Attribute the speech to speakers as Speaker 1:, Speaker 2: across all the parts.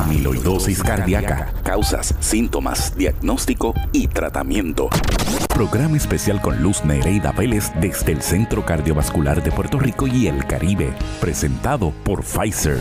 Speaker 1: Amiloidosis cardíaca. Causas, síntomas, diagnóstico y tratamiento. Programa especial con Luz Nereida Vélez desde el Centro Cardiovascular de Puerto Rico y el Caribe. Presentado por Pfizer.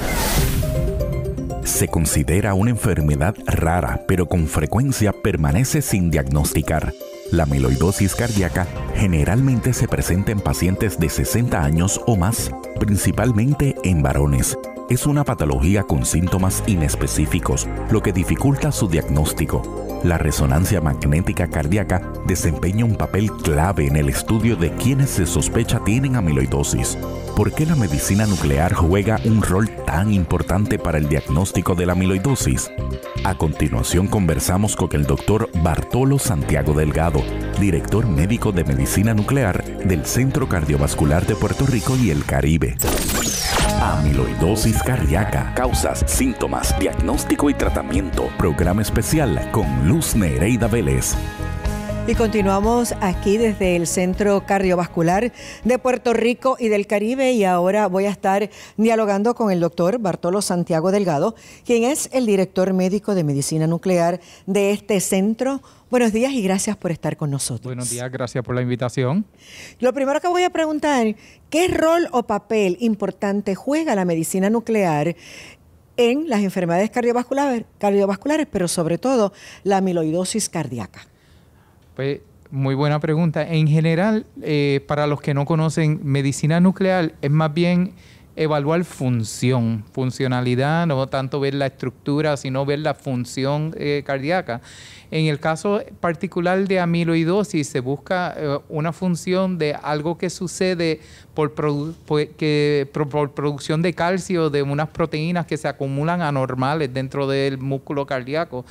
Speaker 1: Se considera una enfermedad rara, pero con frecuencia permanece sin diagnosticar. La amiloidosis cardíaca generalmente se presenta en pacientes de 60 años o más, principalmente en varones. Es una patología con síntomas inespecíficos, lo que dificulta su diagnóstico la resonancia magnética cardíaca desempeña un papel clave en el estudio de quienes se sospecha tienen amiloidosis. ¿Por qué la medicina nuclear juega un rol tan importante para el diagnóstico de la amiloidosis? A continuación conversamos con el doctor Bartolo Santiago Delgado, director médico de medicina nuclear del Centro Cardiovascular de Puerto Rico y el Caribe. Amiloidosis cardíaca. Causas, síntomas, diagnóstico y tratamiento. Programa especial con Luz Nereida Vélez.
Speaker 2: Y continuamos aquí desde el Centro Cardiovascular de Puerto Rico y del Caribe y ahora voy a estar dialogando con el doctor Bartolo Santiago Delgado, quien es el director médico de medicina nuclear de este centro. Buenos días y gracias por estar con nosotros.
Speaker 3: Buenos días, gracias por la invitación.
Speaker 2: Lo primero que voy a preguntar, ¿qué rol o papel importante juega la medicina nuclear en las enfermedades cardiovasculares, cardiovasculares pero sobre todo la amiloidosis cardíaca?
Speaker 3: Pues muy buena pregunta. En general, eh, para los que no conocen, medicina nuclear es más bien evaluar función, funcionalidad, no tanto ver la estructura, sino ver la función eh, cardíaca. En el caso particular de amiloidosis se busca eh, una función de algo que sucede por, producción de calcio de unas proteínas que se acumulan anormales dentro del músculo cardíaco.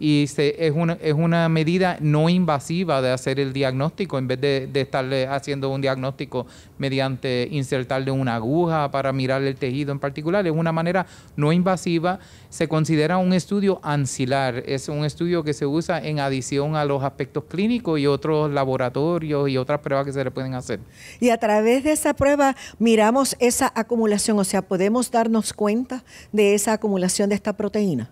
Speaker 3: Y es, una, medida no invasiva de hacer el diagnóstico en vez de, de estarle haciendo un diagnóstico mediante insertarle una aguja para mirar el tejido en particular. Es una manera no invasiva. Se considera un estudio ancilar. Es un estudio que se usa en adición a los aspectos clínicos y otros laboratorios y otras pruebas que se le pueden hacer.
Speaker 2: Y a través de esa prueba miramos esa acumulación, o sea, podemos darnos cuenta de esa acumulación de esta proteína.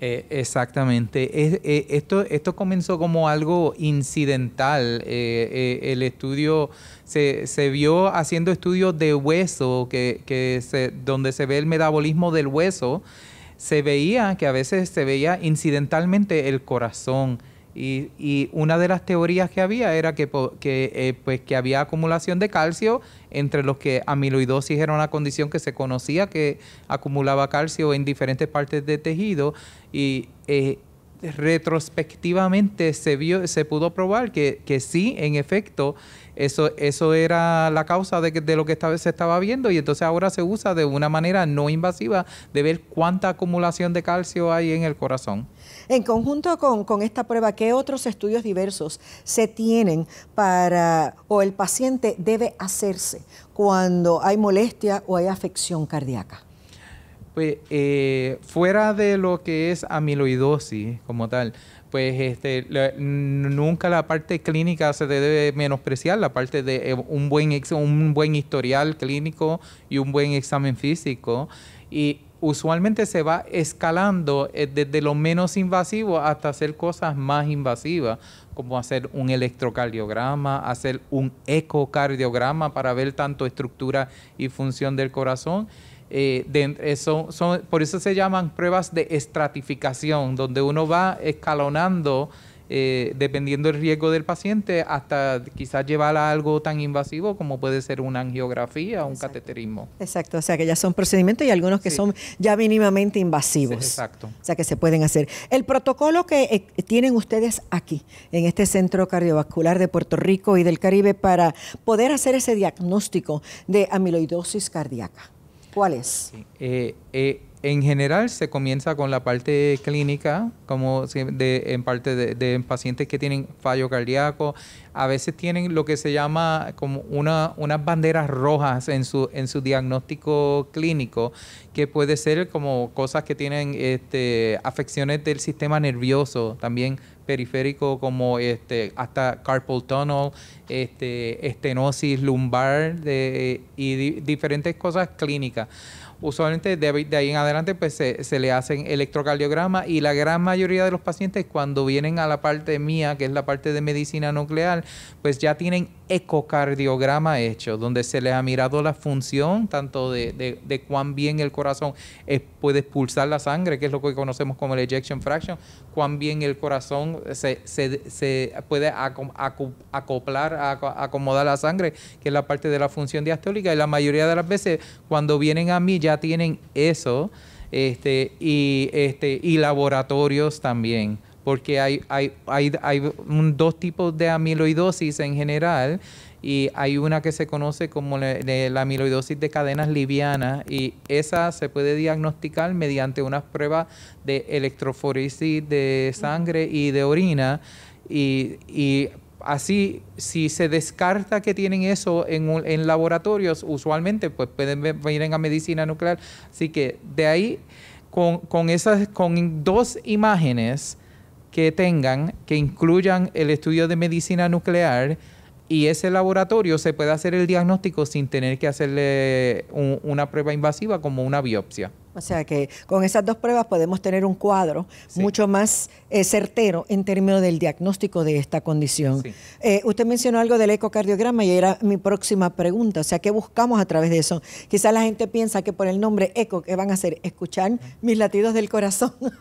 Speaker 3: Eh, exactamente. Eh, esto, esto comenzó como algo incidental. Eh, el estudio se, se, vio haciendo estudios de hueso, que, que se, donde se ve el metabolismo del hueso. Se veía que a veces se veía incidentalmente el corazón, y, una de las teorías que había era que, eh, pues, que había acumulación de calcio entre los que amiloidosis era una condición que se conocía que acumulaba calcio en diferentes partes de tejido y eh, retrospectivamente se, vio, se pudo probar que, que sí, en efecto, eso, eso era la causa de, lo que vez se estaba viendo y entonces ahora se usa de una manera no invasiva de ver cuánta acumulación de calcio hay en el corazón.
Speaker 2: En conjunto con, esta prueba, ¿qué otros estudios diversos se tienen para o el paciente debe hacerse cuando hay molestia o hay afección cardíaca?
Speaker 3: Pues eh, fuera de lo que es amiloidosis como tal, pues este, nunca la parte clínica se debe menospreciar, la parte de eh, un buen, un buen historial clínico y un buen examen físico. Y usualmente se va escalando eh, desde lo menos invasivo hasta hacer cosas más invasivas, como hacer un electrocardiograma, hacer un ecocardiograma para ver tanto estructura y función del corazón eh, eh, por eso se llaman pruebas de estratificación, donde uno va escalonando eh, dependiendo del riesgo del paciente hasta quizás llevar a algo tan invasivo como puede ser una angiografía o un cateterismo.
Speaker 2: Exacto, o sea que ya son procedimientos y algunos que son ya mínimamente invasivos. exacto. O sea que se pueden hacer. El protocolo que tienen ustedes aquí, en este Centro Cardiovascular de Puerto Rico y del Caribe, para poder hacer ese diagnóstico de amiloidosis cardíaca. ¿Cuál
Speaker 3: es? eh, eh, en general se comienza con la parte clínica, como en parte de, pacientes que tienen fallo cardíaco. A veces tienen lo que se llama como unas banderas rojas en su, en su diagnóstico clínico, que puede ser como cosas que tienen este, afecciones del sistema nervioso también periférico como este hasta carpal tunnel, este estenosis lumbar y diferentes cosas clínicas usualmente de, ahí en adelante pues se, le hacen electrocardiograma y la gran mayoría de los pacientes cuando vienen a la parte mía, que es la parte de medicina nuclear, pues ya tienen ecocardiograma hecho, donde se les ha mirado la función tanto de, cuán bien el corazón puede expulsar la sangre, que es lo que conocemos como el ejection fraction, cuán bien el corazón se, puede acoplar, acomodar la sangre, que es la parte de la función diastólica y la mayoría de las veces cuando vienen a mí ya tienen eso este, y, este, y laboratorios también porque hay, hay, dos tipos de amiloidosis en general y hay una que se conoce como la, amiloidosis de cadenas livianas y esa se puede diagnosticar mediante unas pruebas de electroforesis de sangre y de orina y, y Así, si se descarta que tienen eso en, laboratorios, usualmente pues, pueden venir a medicina nuclear. Así que de ahí, con, con, esas, con dos imágenes que tengan, que incluyan el estudio de medicina nuclear y ese laboratorio, se puede hacer el diagnóstico sin tener que hacerle una prueba invasiva como una biopsia.
Speaker 2: O sea que con esas dos pruebas podemos tener un cuadro mucho más eh, certero en términos del diagnóstico de esta condición. Eh, usted mencionó algo del ecocardiograma y era mi próxima pregunta. O sea, ¿qué buscamos a través de eso? Quizás la gente piensa que por el nombre eco, ¿qué van a hacer? Escuchar mis latidos del corazón.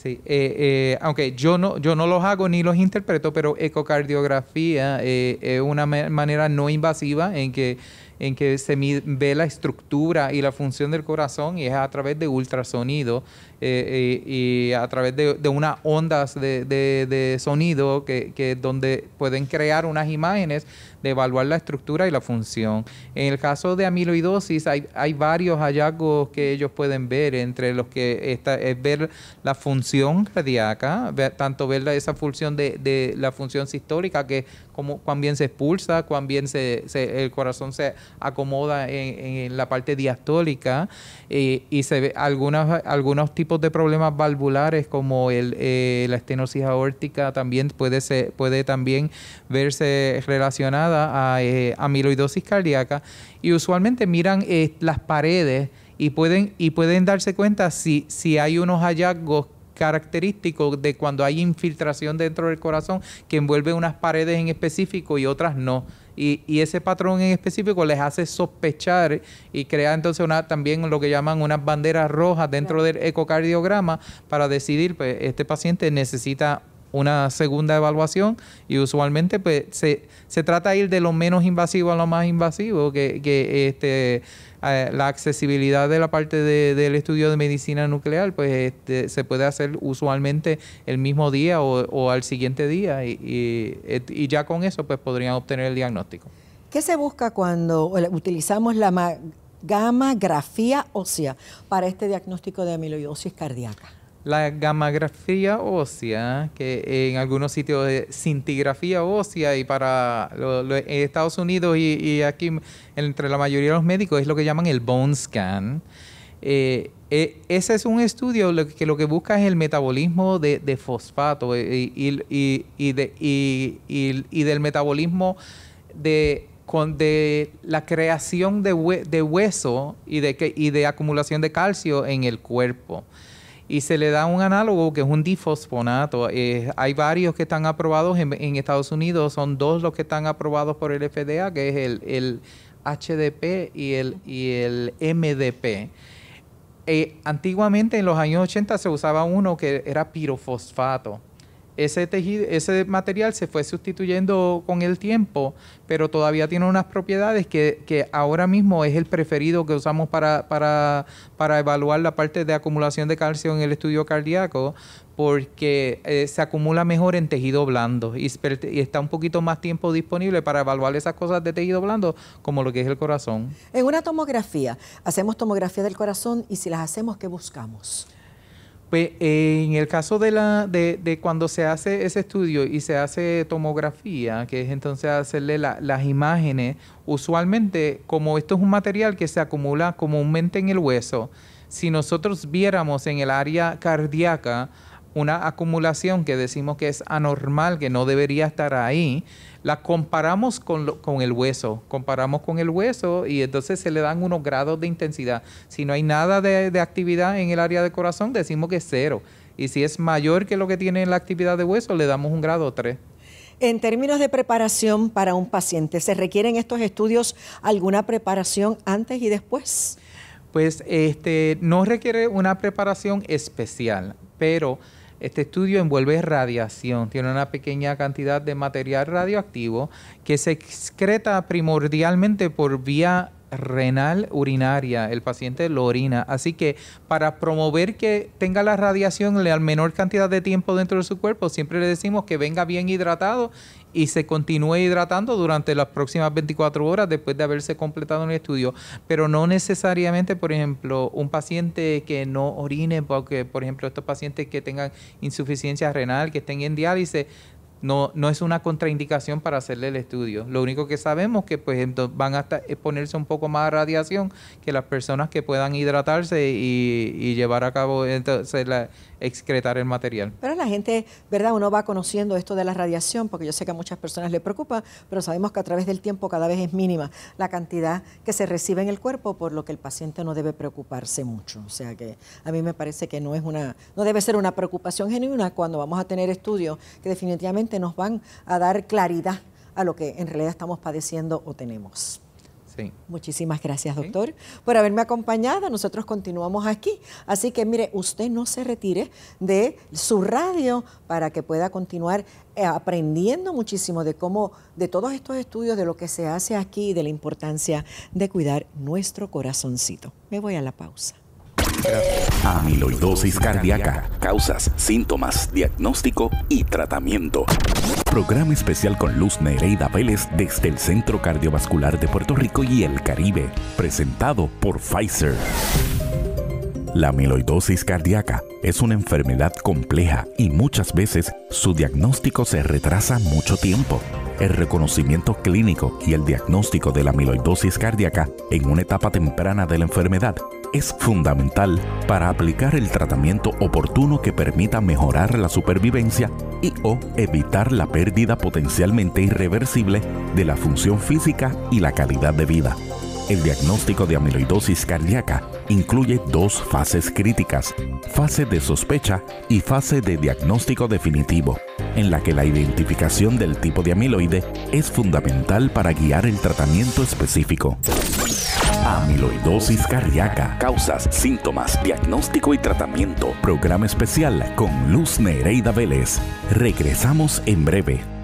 Speaker 3: Sí, eh, aunque yo no, yo no los hago ni los interpreto, pero ecocardiografía es una manera no invasiva en que en que se ve la estructura y la función del corazón y es a través de ultrasonido eh, y, a través de, unas ondas de, sonido que, donde pueden crear unas imágenes de evaluar la estructura y la función. En el caso de amiloidosis hay, varios hallazgos que ellos pueden ver, entre los que esta es ver la función cardíaca, tanto ver esa función de, la función sistólica, que como cuán bien se expulsa, cuán bien se, el corazón se acomoda en, la parte diastólica, eh, y se ve algunos, algunos tipos de problemas valvulares como eh, la estenosis aórtica también puede, ser, puede también verse relacionada a eh, amiloidosis cardíaca y usualmente miran eh, las paredes y pueden, y pueden darse cuenta si, si hay unos hallazgos característicos de cuando hay infiltración dentro del corazón que envuelve unas paredes en específico y otras no y, ese patrón en específico les hace sospechar y crea entonces una, también lo que llaman unas banderas rojas dentro del ecocardiograma para decidir, pues este paciente necesita una segunda evaluación y usualmente pues se, trata de ir de lo menos invasivo a lo más invasivo, que, este, eh, la accesibilidad de la parte del estudio de medicina nuclear pues este, se puede hacer usualmente el mismo día o, al siguiente día y, ya con eso pues podrían obtener el diagnóstico.
Speaker 2: ¿Qué se busca cuando utilizamos la gamma ósea para este diagnóstico de amiloidosis cardíaca?
Speaker 3: La gammagrafía ósea, que en algunos sitios es cintigrafía ósea, y para lo, Estados Unidos y, aquí entre la mayoría de los médicos es lo que llaman el bone scan. Eh, eh, ese es un estudio que lo que busca es el metabolismo de, fosfato eh, y, del metabolismo de, la creación de, hueso y de, y de acumulación de calcio en el cuerpo y se le da un análogo que es un difosfonato. Eh, hay varios que están aprobados en, Estados Unidos, son dos los que están aprobados por el FDA, que es el, HDP y el, y MDP. Eh, antiguamente en los años 80 se usaba uno que era pirofosfato ese tejido, ese material se fue sustituyendo con el tiempo, pero todavía tiene unas propiedades que, ahora mismo es el preferido que usamos para, evaluar la parte de acumulación de calcio en el estudio cardíaco, porque eh, se acumula mejor en tejido blando y, está un poquito más tiempo disponible para evaluar esas cosas de tejido blando, como lo que es el corazón.
Speaker 2: En una tomografía, hacemos tomografía del corazón y si las hacemos, ¿qué buscamos?
Speaker 3: Pues, eh, en el caso de, la, de, de, cuando se hace ese estudio y se hace tomografía, que es entonces hacerle las imágenes, usualmente como esto es un material que se acumula comúnmente en el hueso, si nosotros viéramos en el área cardíaca una acumulación que decimos que es anormal, que no debería estar ahí, la comparamos con, el hueso, comparamos con el hueso y entonces se le dan unos grados de intensidad. Si no hay nada de, actividad en el área del corazón, decimos que es cero. Y si es mayor que lo que tiene la actividad de hueso, le damos un grado 3.
Speaker 2: En términos de preparación para un paciente, ¿se requieren estos estudios alguna preparación antes y después?
Speaker 3: Pues este, no requiere una preparación especial, pero este estudio envuelve radiación, tiene una pequeña cantidad de material radioactivo que se excreta primordialmente por vía renal urinaria, el paciente lo orina. Así que para promover que tenga la radiación la menor cantidad de tiempo dentro de su cuerpo, siempre le decimos que venga bien hidratado y se continúe hidratando durante las próximas 24 horas después de haberse completado el estudio. Pero no necesariamente, por ejemplo, un paciente que no orine, porque, por ejemplo, estos pacientes que tengan insuficiencia renal, que estén en diálisis, no, no es una contraindicación para hacerle el estudio. Lo único que sabemos que pues van a exponerse eh, un poco más a radiación que las personas que puedan hidratarse y, llevar a cabo entonces la, excretar el material.
Speaker 2: Pero la gente, ¿verdad? Uno va conociendo esto de la radiación, porque yo sé que a muchas personas le preocupa, pero sabemos que a través del tiempo cada vez es mínima la cantidad que se recibe en el cuerpo, por lo que el paciente no debe preocuparse mucho. O sea que a mí me parece que no es una, no debe ser una preocupación genuina cuando vamos a tener estudios que definitivamente nos van a dar claridad a lo que en realidad estamos padeciendo o tenemos. Muchísimas gracias, doctor, por haberme acompañado. Nosotros continuamos aquí. Así que mire, usted no se retire de su radio para que pueda continuar eh, aprendiendo muchísimo de cómo, de todos estos estudios, de lo que se hace aquí y de la importancia de cuidar nuestro corazoncito. Me voy a la pausa.
Speaker 1: Amiloidosis cardíaca, causas, síntomas, diagnóstico y tratamiento. Programa especial con Luz Nereida Vélez desde el Centro Cardiovascular de Puerto Rico y el Caribe, presentado por Pfizer. La amiloidosis cardíaca es una enfermedad compleja y muchas veces su diagnóstico se retrasa mucho tiempo. El reconocimiento clínico y el diagnóstico de la amiloidosis cardíaca en una etapa temprana de la enfermedad es fundamental para aplicar el tratamiento oportuno que permita mejorar la supervivencia y o evitar la pérdida potencialmente irreversible de la función física y la calidad de vida. El diagnóstico de amiloidosis cardíaca incluye dos fases críticas, fase de sospecha y fase de diagnóstico definitivo, en la que la identificación del tipo de amiloide es fundamental para guiar el tratamiento específico. Amiloidosis cardíaca. Causas, síntomas, diagnóstico y tratamiento. Programa especial con Luz Nereida Vélez. Regresamos en breve.